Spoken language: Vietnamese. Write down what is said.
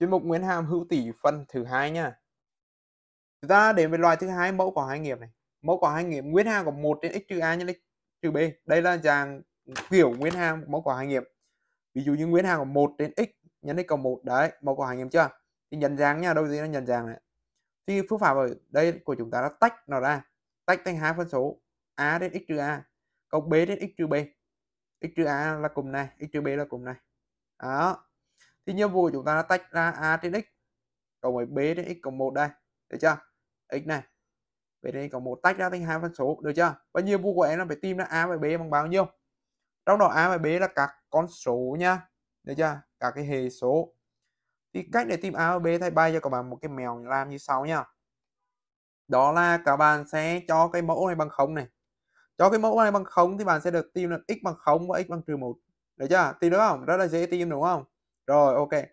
chuyên mục nguyễn hàm hữu tỷ phần thứ hai nha chúng ta đến với loại thứ hai mẫu của hai nghiệm này mẫu của hai nghiệm nguyễn hàm của một trên x trừ a nhân x trừ b đây là dạng kiểu nguyễn hàm mẫu của hai nghiệm ví dụ như nguyễn hàm của một trên x nhân x cộng một đấy mẫu của hai nghiệm chưa thì nhận dạng nha đầu gì nó nhận dạng này thì phương pháp ở đây của chúng ta đã tách nó ra tách thành hai phân số a đến x trừ a cộng b đến x trừ b x trừ a là cùng này x trừ b là cùng này đó thì nhiệm vụ của chúng ta là tách ra a trên x cộng với b trên x cộng 1 đây được chưa x này b trên x cộng 1 tách ra thành hai phân số được chưa và nhiệm vụ của em là phải tìm ra a và b bằng bao nhiêu trong đó a và b là các con số nha được chưa các cái hệ số thì cách để tìm a và b thay bay cho các bạn một cái mèo làm như sau nha đó là các bạn sẽ cho cái mẫu này bằng không này cho cái mẫu này bằng không thì bạn sẽ được tìm được x bằng không và x bằng trừ một được chưa tìm được không rất là dễ tìm đúng không rồi ok